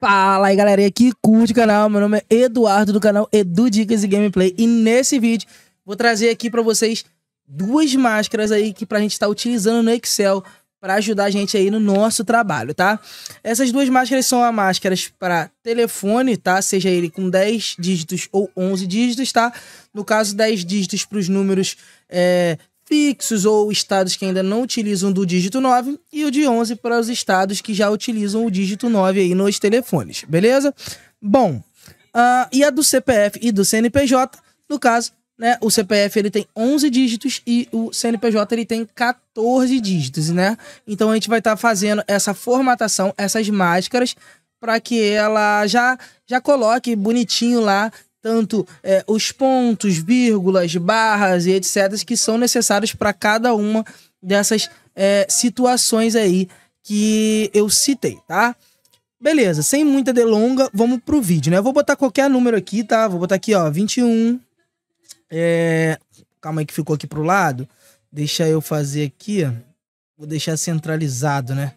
Fala aí galerinha que curte o canal, meu nome é Eduardo do canal Edu Dicas e Gameplay e nesse vídeo vou trazer aqui para vocês duas máscaras aí que pra gente estar tá utilizando no Excel para ajudar a gente aí no nosso trabalho, tá? Essas duas máscaras são as máscaras para telefone, tá? Seja ele com 10 dígitos ou 11 dígitos, tá? No caso, 10 dígitos para os números é, fixos ou estados que ainda não utilizam do dígito 9 e o de 11 para os estados que já utilizam o dígito 9 aí nos telefones, beleza? Bom, uh, e a do CPF e do CNPJ, no caso, né, o CPF ele tem 11 dígitos e o CNPJ ele tem 14 dígitos, né? Então a gente vai estar tá fazendo essa formatação, essas máscaras para que ela já já coloque bonitinho lá tanto é, os pontos, vírgulas, barras e etc., que são necessários para cada uma dessas é, situações aí que eu citei, tá? Beleza, sem muita delonga, vamos pro vídeo, né? Eu vou botar qualquer número aqui, tá? Vou botar aqui, ó, 21. É... Calma aí que ficou aqui pro lado. Deixa eu fazer aqui, Vou deixar centralizado, né?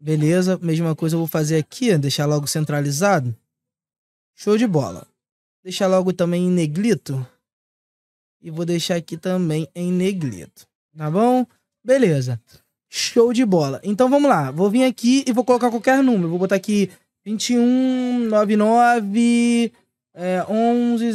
Beleza, mesma coisa eu vou fazer aqui, deixar logo centralizado. Show de bola. Deixar logo também em negrito. E vou deixar aqui também em negrito. Tá bom? Beleza. Show de bola. Então vamos lá. Vou vir aqui e vou colocar qualquer número. Vou botar aqui 2199 99 é, 11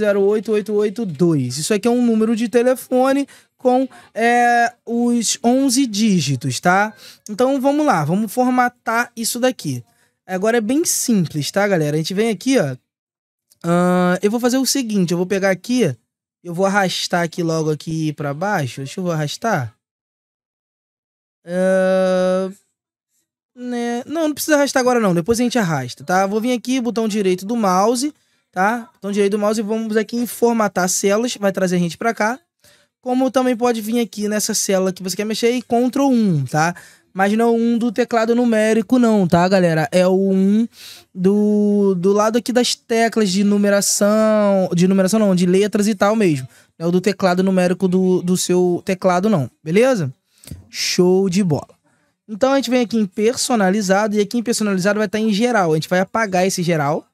Isso aqui é um número de telefone com é, os 11 dígitos, tá? Então vamos lá, vamos formatar isso daqui. Agora é bem simples, tá, galera? A gente vem aqui, ó, Uh, eu vou fazer o seguinte, eu vou pegar aqui, eu vou arrastar aqui logo aqui para baixo. Deixa eu arrastar. Uh, né? Não, não precisa arrastar agora não, depois a gente arrasta, tá? Vou vir aqui, botão direito do mouse, tá? Botão direito do mouse e vamos aqui em formatar células, vai trazer a gente para cá. Como também pode vir aqui nessa célula que você quer mexer e Ctrl 1, tá? Mas não um do teclado numérico, não, tá, galera? É o um do, do lado aqui das teclas de numeração. De numeração não, de letras e tal mesmo. Não é o do teclado numérico do, do seu teclado, não, beleza? Show de bola. Então a gente vem aqui em personalizado, e aqui em personalizado vai estar tá em geral. A gente vai apagar esse geral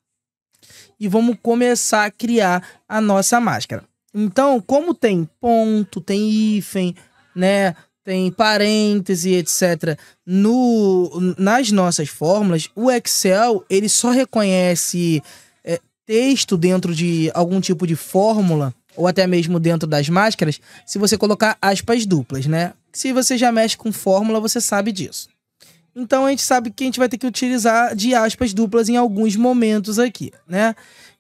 e vamos começar a criar a nossa máscara. Então, como tem ponto, tem hífen, né? tem parêntese, etc. No, nas nossas fórmulas, o Excel ele só reconhece é, texto dentro de algum tipo de fórmula ou até mesmo dentro das máscaras, se você colocar aspas duplas, né? Se você já mexe com fórmula, você sabe disso. Então a gente sabe que a gente vai ter que utilizar de aspas duplas em alguns momentos aqui, né?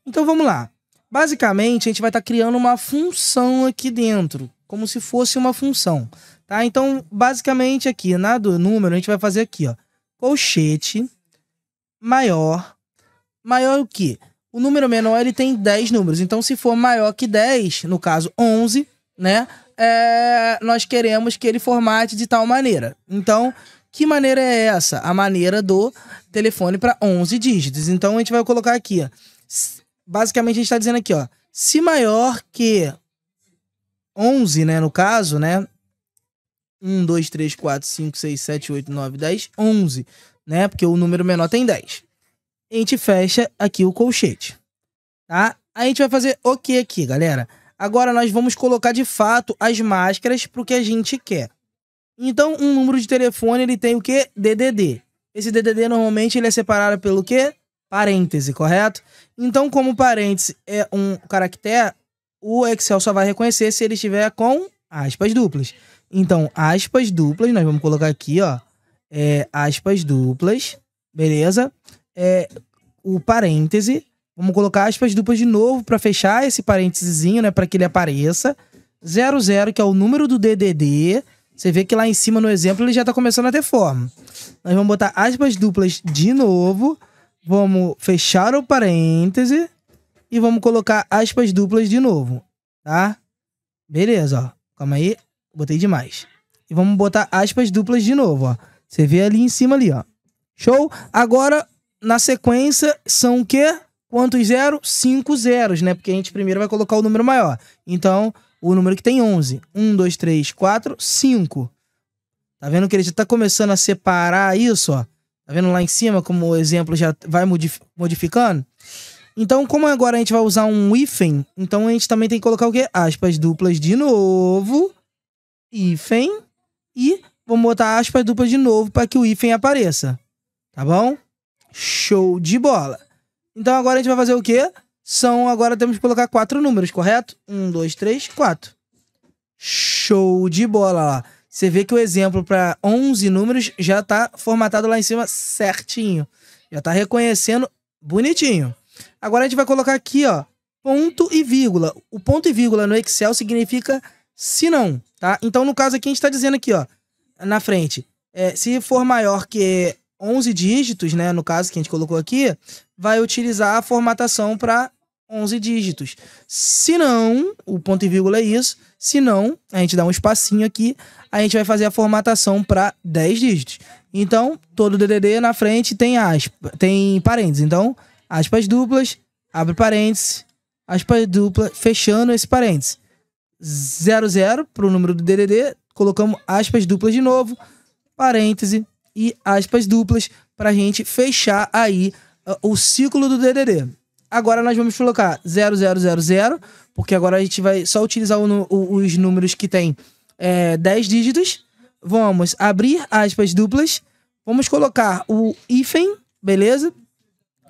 Então vamos lá. Basicamente, a gente vai estar tá criando uma função aqui dentro, como se fosse uma função, tá? Então, basicamente aqui, na do número, a gente vai fazer aqui, ó, colchete maior, maior o que? O número menor, ele tem 10 números, então se for maior que 10, no caso 11, né, é, nós queremos que ele formate de tal maneira. Então, que maneira é essa? A maneira do telefone para 11 dígitos. Então a gente vai colocar aqui, ó. Basicamente a gente está dizendo aqui, ó. Se maior que 11, né, no caso, né? 1, 2, 3, 4, 5, 6, 7, 8, 9, 10, 11, né? Porque o número menor tem 10. A gente fecha aqui o colchete, tá? A gente vai fazer o que aqui, galera? Agora nós vamos colocar de fato as máscaras pro que a gente quer. Então, um número de telefone, ele tem o que? DDD. Esse DDD, normalmente, ele é separado pelo quê? Parêntese, correto? Então, como parêntese é um caractere, o Excel só vai reconhecer se ele estiver com aspas duplas. Então, aspas duplas, nós vamos colocar aqui, ó. É, aspas duplas, beleza? É, o parêntese, vamos colocar aspas duplas de novo para fechar esse parêntesezinho, né? Para que ele apareça. 00, que é o número do DDD. Você vê que lá em cima no exemplo ele já está começando a ter forma. Nós vamos botar aspas duplas de novo. Vamos fechar o parêntese e vamos colocar aspas duplas de novo, tá? Beleza, ó. Calma aí, botei demais. E vamos botar aspas duplas de novo, ó. Você vê ali em cima ali, ó. Show? Agora, na sequência, são o quê? Quantos zeros? Cinco zeros, né? Porque a gente primeiro vai colocar o número maior. Então, o número que tem 11. 1, 2, 3, 4, 5. Tá vendo que ele já tá começando a separar isso, ó? Tá vendo lá em cima como o exemplo já vai modificando? Então, como agora a gente vai usar um hífen, então a gente também tem que colocar o quê? Aspas duplas de novo, hífen, e vamos botar aspas duplas de novo para que o hífen apareça. Tá bom? Show de bola. Então agora a gente vai fazer o quê? São, agora temos que colocar quatro números, correto? Um, dois, três, quatro. Show de bola Você vê que o exemplo para 11 números já está formatado lá em cima certinho. Já está reconhecendo bonitinho. Agora a gente vai colocar aqui, ó, ponto e vírgula. O ponto e vírgula no Excel significa se não, tá? Então, no caso aqui, a gente está dizendo aqui, ó, na frente, é, se for maior que 11 dígitos, né, no caso que a gente colocou aqui, vai utilizar a formatação para 11 dígitos. Se não, o ponto e vírgula é isso. Se não, a gente dá um espacinho aqui, a gente vai fazer a formatação para 10 dígitos. Então, todo DDD na frente tem aspa, tem parênteses. Então, aspas duplas, abre parênteses, aspas dupla, fechando esse parênteses. 00 para o número do DDD, colocamos aspas duplas de novo, parêntese e aspas duplas para a gente fechar aí uh, o ciclo do DDD. Agora nós vamos colocar 0000, porque agora a gente vai só utilizar o, o, os números que tem é, 10 dígitos. Vamos abrir aspas duplas, vamos colocar o hífen, beleza?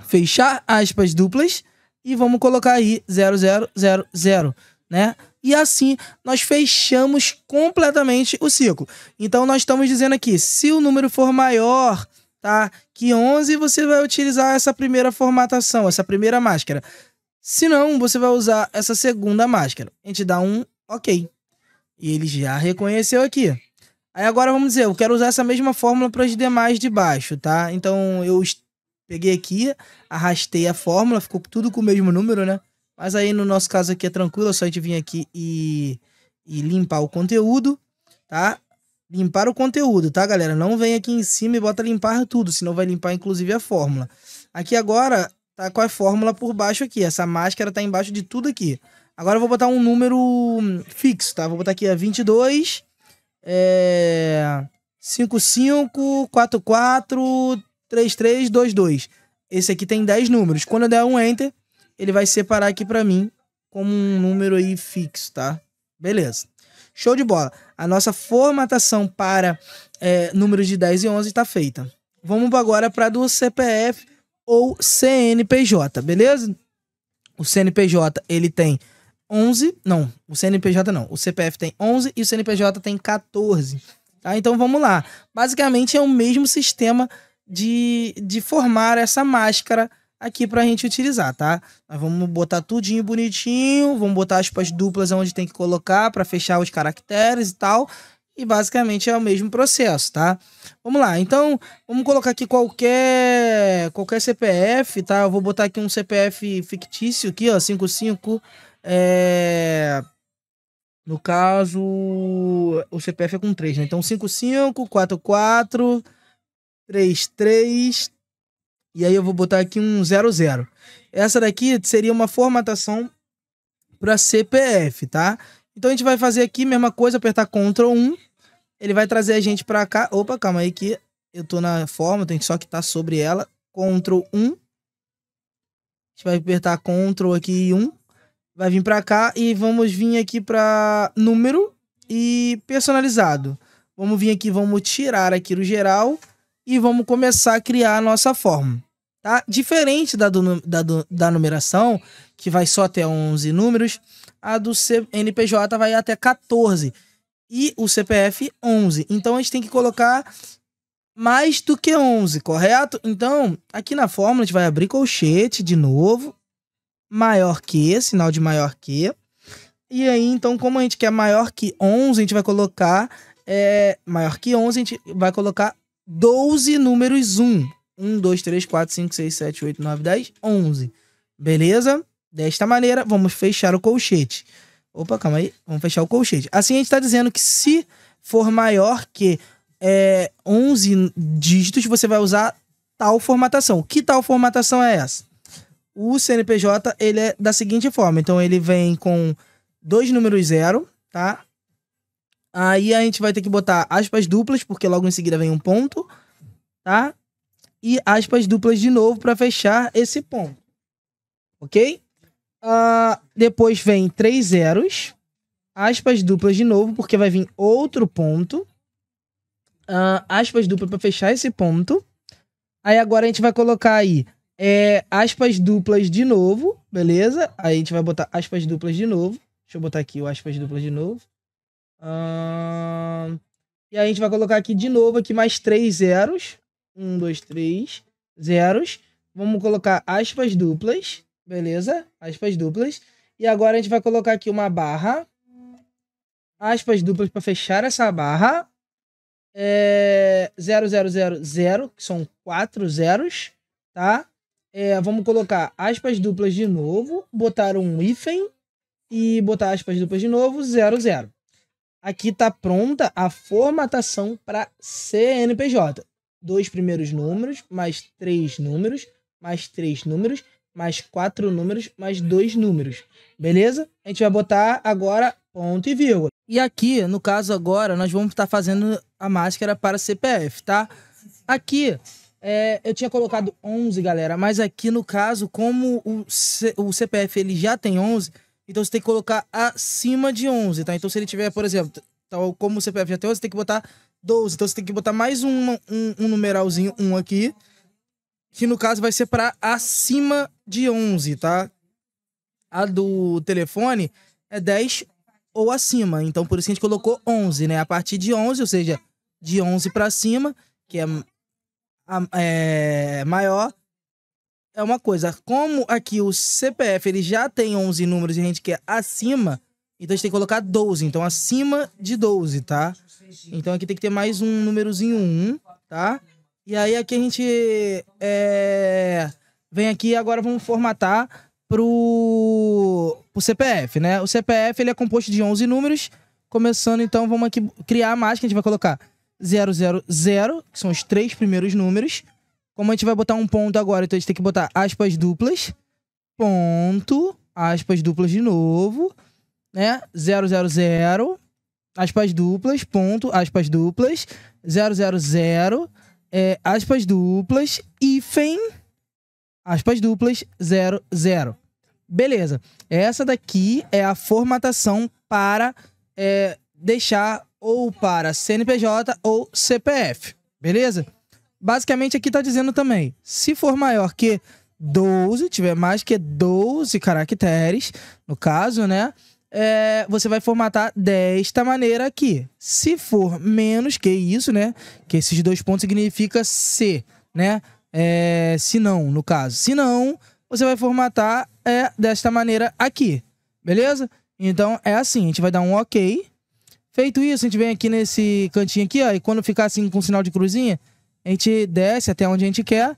fechar aspas duplas e vamos colocar aí 0000, né? E assim nós fechamos completamente o ciclo. Então nós estamos dizendo aqui, se o número for maior, tá, que 11, você vai utilizar essa primeira formatação, essa primeira máscara. Se não, você vai usar essa segunda máscara. A gente dá um OK. E ele já reconheceu aqui. Aí agora vamos dizer, eu quero usar essa mesma fórmula para os demais de baixo, tá? Então eu Peguei aqui, arrastei a fórmula, ficou tudo com o mesmo número, né? Mas aí no nosso caso aqui é tranquilo, é só a gente vir aqui e, e limpar o conteúdo, tá? Limpar o conteúdo, tá, galera? Não vem aqui em cima e bota limpar tudo, senão vai limpar inclusive a fórmula. Aqui agora tá com a fórmula por baixo aqui, essa máscara tá embaixo de tudo aqui. Agora eu vou botar um número hum, fixo, tá? Vou botar aqui a 22, é... 55, 44, 3322. Esse aqui tem 10 números. Quando eu der um enter, ele vai separar aqui para mim como um número aí fixo, tá? Beleza. Show de bola. A nossa formatação para é, números de 10 e 11 está feita. Vamos agora para do CPF ou CNPJ, beleza? O CNPJ, ele tem 11, não, o CNPJ não. O CPF tem 11 e o CNPJ tem 14, tá? Então vamos lá. Basicamente é o mesmo sistema de, de formar essa máscara aqui pra gente utilizar, tá? Nós vamos botar tudinho bonitinho, vamos botar aspas duplas onde tem que colocar para fechar os caracteres e tal. E basicamente é o mesmo processo, tá? Vamos lá, então vamos colocar aqui qualquer qualquer CPF, tá? Eu vou botar aqui um CPF fictício aqui, ó, 55 é... No caso, o CPF é com 3, né? Então 55, 44, 3, 3. E aí eu vou botar aqui um zero zero Essa daqui seria uma formatação para CPF, tá? Então a gente vai fazer aqui mesma coisa, apertar Ctrl 1. Ele vai trazer a gente para cá. Opa, calma aí que eu tô na forma, tem só que tá sobre ela. Ctrl 1. A gente vai apertar Ctrl aqui 1. Vai vir para cá e vamos vir aqui para número e personalizado. Vamos vir aqui, vamos tirar aqui o geral e vamos começar a criar a nossa forma. Tá? Diferente da, do, da, do, da numeração, que vai só até 11 números, a do CNPJ vai até 14 e o CPF 11. Então a gente tem que colocar mais do que 11, correto? Então, aqui na fórmula a gente vai abrir colchete de novo, maior que, sinal de maior que. E aí, então, como a gente quer maior que 11, a gente vai colocar é, maior que 11, a gente vai colocar 12 números 1. 1, 2, 3, 4, 5, 6, 7, 8, 9, 10, 11. Beleza? Desta maneira, vamos fechar o colchete. Opa, calma aí. Vamos fechar o colchete. Assim, a gente está dizendo que se for maior que é, 11 dígitos, você vai usar tal formatação. Que tal formatação é essa? O CNPJ, ele é da seguinte forma. Então, ele vem com dois números zero, tá? Aí a gente vai ter que botar aspas duplas, porque logo em seguida vem um ponto, tá? E aspas duplas de novo para fechar esse ponto. Ok? Uh, depois vem três zeros, aspas duplas de novo, porque vai vir outro ponto. Uh, aspas duplas para fechar esse ponto. Aí agora a gente vai colocar aí é, aspas duplas de novo, beleza? Aí a gente vai botar aspas duplas de novo. Deixa eu botar aqui o aspas duplas de novo. Uh, e a gente vai colocar aqui de novo aqui mais três zeros. Um, dois, três zeros. Vamos colocar aspas duplas, beleza? Aspas duplas. E agora a gente vai colocar aqui uma barra. Aspas duplas para fechar essa barra. É, zero que são quatro zeros, tá? É, vamos colocar aspas duplas de novo, botar um hífen e botar aspas duplas de novo, zero Aqui está pronta a formatação para CNPJ. Dois primeiros números, mais três números, mais três números, mais quatro números, mais dois números. Beleza? A gente vai botar agora ponto e vírgula. E aqui, no caso agora, nós vamos estar tá fazendo a máscara para CPF, tá? Aqui, é, eu tinha colocado 11, galera, mas aqui no caso, como o, C o CPF ele já tem 11, então você tem que colocar acima de 11, tá? Então se ele tiver, por exemplo, tal como o CPF já tem 11, você tem que botar 12. Então você tem que botar mais um, um, um numeralzinho, um aqui, que no caso vai ser para acima de 11, tá? A do telefone é 10 ou acima. Então por isso a gente colocou 11, né? A partir de 11, ou seja, de 11 para cima, que é, é maior, é uma coisa. Como aqui o CPF ele já tem 11 números e a gente quer acima, então a gente tem que colocar 12. Então acima de 12, tá? Então aqui tem que ter mais um númerozinho 1, tá? E aí aqui a gente é, vem aqui agora vamos formatar pro, pro CPF, né? O CPF ele é composto de 11 números. Começando então, vamos aqui criar a máscara a gente vai colocar 000, que são os três primeiros números. Como a gente vai botar um ponto agora, então a gente tem que botar aspas duplas, ponto, aspas duplas de novo, né? 000, aspas duplas, ponto, aspas duplas, 000, é, aspas duplas, hífen, aspas duplas, 00. Beleza. Essa daqui é a formatação para é, deixar ou para CNPJ ou CPF. Beleza? basicamente aqui tá dizendo também, se for maior que 12, tiver mais que 12 caracteres, no caso, né? É, você vai formatar desta maneira aqui. Se for menos que isso, né? Que esses dois pontos significa se, né? É, se não, no caso. Se não, você vai formatar é, desta maneira aqui. Beleza? Então é assim, a gente vai dar um OK. Feito isso, a gente vem aqui nesse cantinho aqui, ó, e quando ficar assim com sinal de cruzinha, a gente desce até onde a gente quer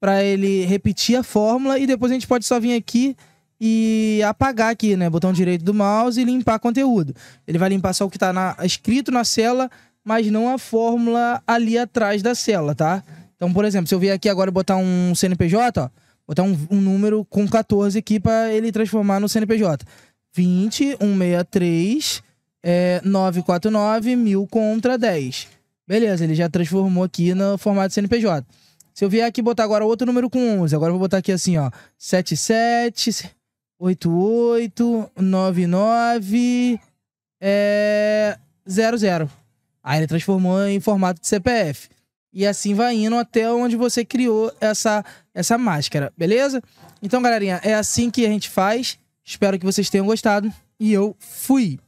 para ele repetir a fórmula e depois a gente pode só vir aqui e apagar aqui, né? Botão direito do mouse e limpar conteúdo. Ele vai limpar só o que está na, escrito na célula, mas não a fórmula ali atrás da célula, tá? Então, por exemplo, se eu vier aqui agora e botar um CNPJ, ó, botar um, um número com 14 aqui para ele transformar no CNPJ. 20, 163, é, 949, 1000 contra 10. Beleza, ele já transformou aqui no formato CNPJ. Se eu vier aqui botar agora outro número com 11, agora eu vou botar aqui assim, ó, 77 88 99 é 00. Aí ele transformou em formato de CPF. E assim vai indo até onde você criou essa essa máscara, beleza? Então, galerinha, é assim que a gente faz. Espero que vocês tenham gostado e eu fui.